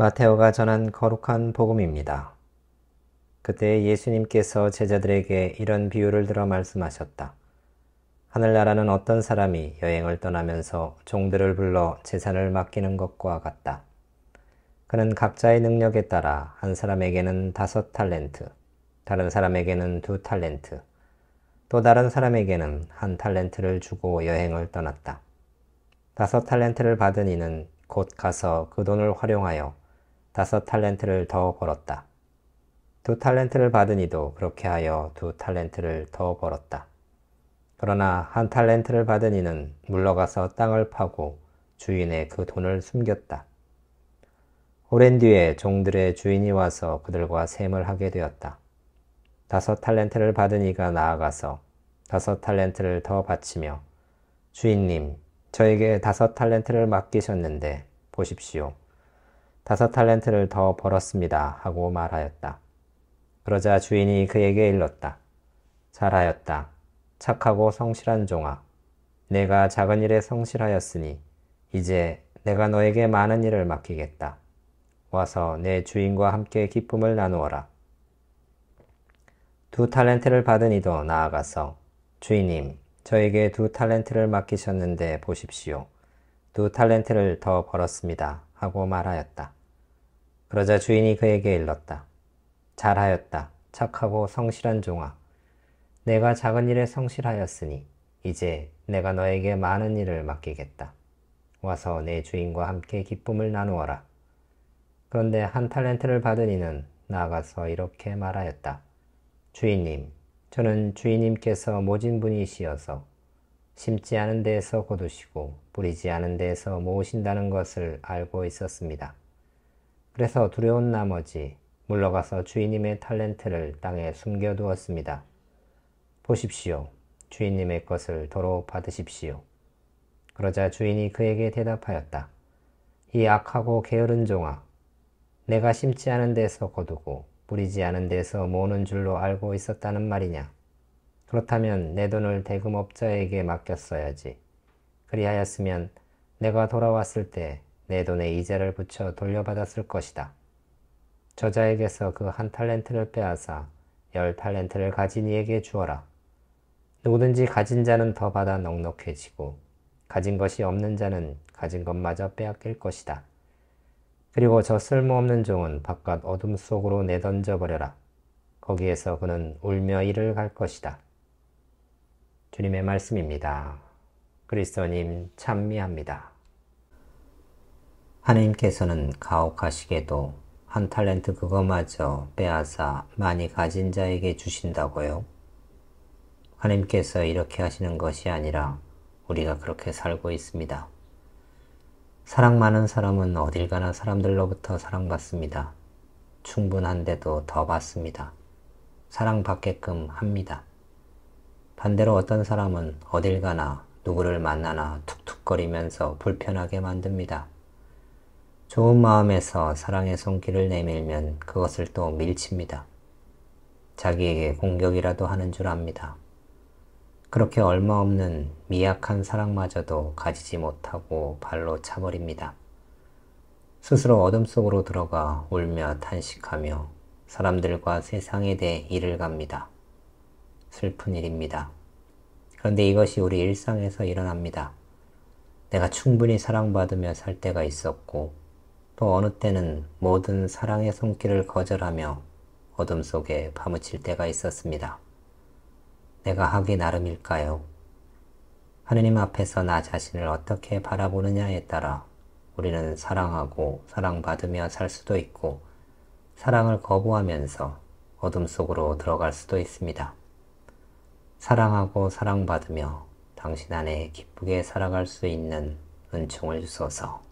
마테오가 전한 거룩한 복음입니다. 그때 예수님께서 제자들에게 이런 비유를 들어 말씀하셨다. 하늘나라는 어떤 사람이 여행을 떠나면서 종들을 불러 재산을 맡기는 것과 같다. 그는 각자의 능력에 따라 한 사람에게는 다섯 탈렌트, 다른 사람에게는 두 탈렌트, 또 다른 사람에게는 한 탈렌트를 주고 여행을 떠났다. 다섯 탈렌트를 받은 이는 곧 가서 그 돈을 활용하여 다섯 탈렌트를 더 벌었다. 두 탈렌트를 받은 이도 그렇게 하여 두 탈렌트를 더 벌었다. 그러나 한 탈렌트를 받은 이는 물러가서 땅을 파고 주인의 그 돈을 숨겼다. 오랜 뒤에 종들의 주인이 와서 그들과 셈을 하게 되었다. 다섯 탈렌트를 받은 이가 나아가서 다섯 탈렌트를 더 바치며 주인님, 저에게 다섯 탈렌트를 맡기셨는데 보십시오. 다섯 탈렌트를 더 벌었습니다. 하고 말하였다. 그러자 주인이 그에게 일렀다. 잘하였다. 착하고 성실한 종아. 내가 작은 일에 성실하였으니 이제 내가 너에게 많은 일을 맡기겠다. 와서 내 주인과 함께 기쁨을 나누어라. 두 탈렌트를 받은 이도 나아가서 주인님, 저에게 두 탈렌트를 맡기셨는데 보십시오. 두 탈렌트를 더 벌었습니다. 하고 말하였다. 그러자 주인이 그에게 일렀다. 잘하였다. 착하고 성실한 종아. 내가 작은 일에 성실하였으니 이제 내가 너에게 많은 일을 맡기겠다. 와서 내 주인과 함께 기쁨을 나누어라. 그런데 한 탤런트를 받은 이는 나아가서 이렇게 말하였다. 주인님, 저는 주인님께서 모진 분이시어서 심지 않은 데에서 거두시고 뿌리지 않은 데에서 모으신다는 것을 알고 있었습니다. 그래서 두려운 나머지 물러가서 주인님의 탈렌트를 땅에 숨겨두었습니다. 보십시오. 주인님의 것을 도로 받으십시오. 그러자 주인이 그에게 대답하였다. 이 악하고 게으른 종아, 내가 심지 않은 데서 거두고 뿌리지 않은 데서 모으는 줄로 알고 있었다는 말이냐? 그렇다면 내 돈을 대금업자에게 맡겼어야지. 그리하였으면 내가 돌아왔을 때 내 돈에 이자를 붙여 돌려받았을 것이다. 저자에게서 그 한 탈렌트를 빼앗아 열 탈렌트를 가진 이에게 주어라. 누구든지 가진 자는 더 받아 넉넉해지고 가진 것이 없는 자는 가진 것마저 빼앗길 것이다. 그리고 저 쓸모없는 종은 바깥 어둠 속으로 내던져 버려라. 거기에서 그는 울며 이를 갈 것이다. 주님의 말씀입니다. 그리스도님 찬미합니다. 하나님께서는 가혹하시게도 한 탤런트 그거마저 빼앗아 많이 가진 자에게 주신다고요? 하나님께서 이렇게 하시는 것이 아니라 우리가 그렇게 살고 있습니다. 사랑 많은 사람은 어딜 가나 사람들로부터 사랑받습니다. 충분한데도 더 받습니다. 사랑받게끔 합니다. 반대로 어떤 사람은 어딜 가나 누구를 만나나 툭툭거리면서 불편하게 만듭니다. 좋은 마음에서 사랑의 손길을 내밀면 그것을 또 밀칩니다. 자기에게 공격이라도 하는 줄 압니다. 그렇게 얼마 없는 미약한 사랑마저도 가지지 못하고 발로 차버립니다. 스스로 어둠 속으로 들어가 울며 탄식하며 사람들과 세상에 대해 일을 갑니다. 슬픈 일입니다. 그런데 이것이 우리 일상에서 일어납니다. 내가 충분히 사랑받으며 살 때가 있었고 또 어느 때는 모든 사랑의 손길을 거절하며 어둠 속에 파묻힐 때가 있었습니다. 내가 하기 나름일까요? 하느님 앞에서 나 자신을 어떻게 바라보느냐에 따라 우리는 사랑하고 사랑받으며 살 수도 있고 사랑을 거부하면서 어둠 속으로 들어갈 수도 있습니다. 사랑하고 사랑받으며 당신 안에 기쁘게 살아갈 수 있는 은총을 주소서.